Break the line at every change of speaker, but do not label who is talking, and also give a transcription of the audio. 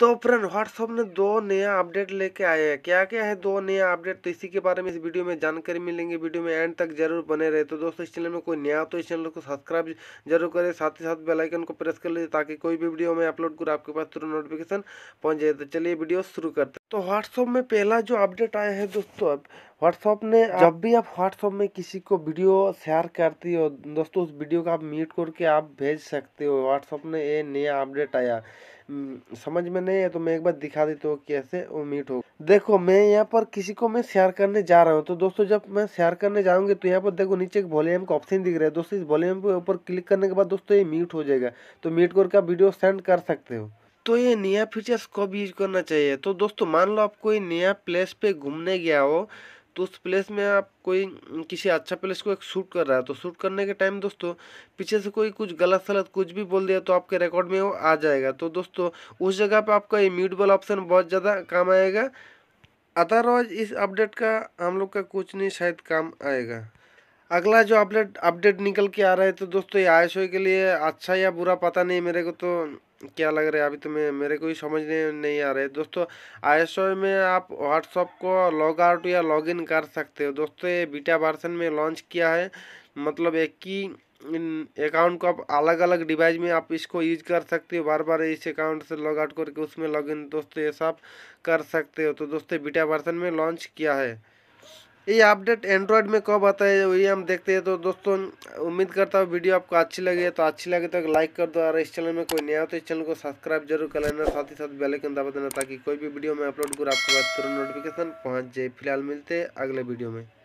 तो friend WhatsApp ने दो नया अपडेट लेके आया है क्या क्या है दो नया अपडेट तो इसी के बारे में इस वीडियो में जानकारी मिलेंगे वीडियो में एंड तक जरूर बने रहे तो दोस्तों इस चैनल में कोई नया हो तो इस चैनल को सब्सक्राइब जरूर करें साथ ही साथ बेलाइकन को प्रेस कर लीजिए ताकि कोई भी वीडियो मैं अपलोड करूँ आपके पास तुरंत नोटिफिकेशन पहुँच जाए तो चलिए वीडियो शुरू करते तो व्हाट्सअप में पहला जो अपडेट आया है दोस्तों अब व्हाट्सअप ने जब भी आप व्हाट्सअप में किसी को वीडियो शेयर करती हो दोस्तों उस वीडियो को आप म्यूट करके आप भेज सकते हो व्हाट्सअप ने ये नया अपडेट आया समझ में नहीं है तो मैं एक बार दिखा देता हूँ कैसे वो म्यूट हो देखो मैं यहाँ पर किसी को मैं शेयर करने जा रहा हूँ तो दोस्तों जब मैं शेयर करने जाऊँगी तो यहाँ पर देखो नीचे एक वॉल्यूम का ऑप्शन दिख रहा है दोस्तों इस वॉल्यूम के ऊपर क्लिक करने के बाद दोस्तों ये म्यूट हो जाएगा तो म्यूट करके आप वीडियो सेंड कर सकते हो तो ये नया फीचर्स कब यूज करना चाहिए तो दोस्तों मान लो आप कोई नया प्लेस पे घूमने गया हो तो उस प्लेस में आप कोई किसी अच्छा प्लेस को एक शूट कर रहा है तो शूट करने के टाइम दोस्तों पीछे से कोई कुछ गलत सलत कुछ भी बोल दिया तो आपके रिकॉर्ड में वो आ जाएगा तो दोस्तों उस जगह पे आपका ये म्यूटबल ऑप्शन बहुत ज़्यादा काम आएगा अदरवाइज इस अपडेट का हम लोग का कुछ नहीं शायद काम आएगा अगला जो अपडेट अपडेट निकल के आ रहा है तो दोस्तों ये आई के लिए अच्छा या बुरा पता नहीं मेरे को तो क्या लग रहा है अभी तो मैं मेरे को ही समझ नहीं आ रहा है दोस्तों आई में आप व्हाट्सअप को लॉग आउट या लॉग इन कर सकते हो दोस्तों ये बीटा वर्सन में लॉन्च किया है मतलब एक ही अकाउंट को आप अलग अलग डिवाइस में आप इसको यूज कर सकते हो बार बार इस अकाउंट से लॉग आउट करके उसमें लॉग इन दोस्तों ये सब कर सकते हो तो दोस्तों बीटा वर्सन में लॉन्च किया है ये अपडेट एंड्रॉयड में कब आता है वही हम देखते हैं तो दोस्तों उम्मीद करता हूँ वीडियो आपको अच्छी लगी है तो अच्छी लगे तो लाइक कर दो और इस चैनल में कोई नया हो तो इस चैनल को सब्सक्राइब जरूर कर लेना साथ ही साथ बेल आइकन दबा देना ताकि कोई भी वीडियो मैं अपलोड करूँ आपके पास तुरंत नोटिफिकेशन पहुँच जाए फिलहाल मिलते हैं अगले वीडियो में